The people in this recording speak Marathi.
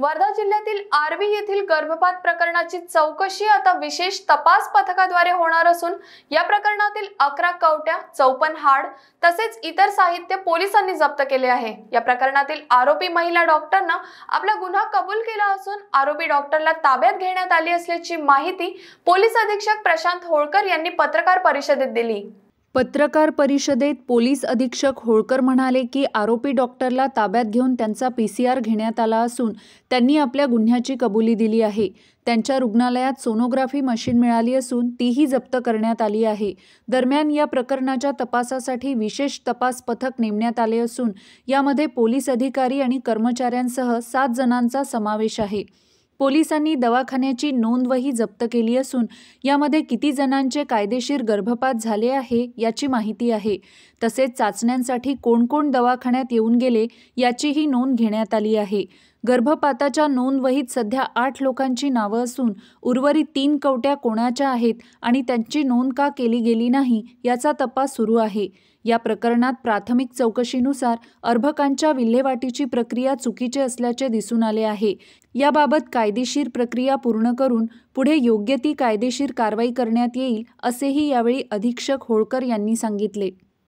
वर्धा जिल्ह्यातील आर्वी येथील गर्भपात प्रकरणाची चौकशी आता विशेष तपास पथकाद्वारे होणार असून या प्रकरणातील अकरा कवट्या चौपन्न हाड तसेच इतर साहित्य पोलिसांनी जप्त केले आहे या प्रकरणातील आरोपी महिला डॉक्टरनं आपला गुन्हा कबूल केला असून आरोपी डॉक्टरला ताब्यात घेण्यात आली असल्याची माहिती पोलीस अधीक्षक प्रशांत होळकर यांनी पत्रकार परिषदेत दिली पत्रकार परिषदेत पोलीस अधीक्षक होळकर म्हणाले की आरोपी डॉक्टरला ताब्यात घेऊन त्यांचा पी सी आर घेण्यात आला असून त्यांनी आपल्या गुन्ह्याची कबुली दिली आहे त्यांच्या रुग्णालयात सोनोग्राफी मशीन मिळाली असून तीही जप्त करण्यात आली आहे दरम्यान या प्रकरणाच्या तपासासाठी विशेष तपास पथक नेमण्यात आले असून यामध्ये पोलीस अधिकारी आणि कर्मचाऱ्यांसह सात जणांचा समावेश आहे पोलिसांनी दवाखान्याची नोंदवही जप्त केली असून यामध्ये किती जणांचे कायदेशीर गर्भपात झाले आहे याची माहिती आहे तसेच चाचण्यांसाठी कोणकोण दवाखान्यात येऊन गेले याचीही नोंद घेण्यात आली आहे गर्भपाताच्या नोंदवहीत सध्या आठ लोकांची नावं असून उर्वरित तीन कवट्या कोणाच्या आहेत आणि त्यांची नोंद का केली गेली नाही याचा तपास सुरू आहे या प्रकरणात प्राथमिक चौकशीनुसार अर्भकांच्या विल्हेवाटीची प्रक्रिया चुकीची असल्याचे दिसून आले आहे याबाबत कायदेशीर प्रक्रिया पूर्ण करून पुढे योग्य ती कायदेशीर कारवाई करण्यात येईल असेही यावेळी अधीक्षक होळकर यांनी सांगितले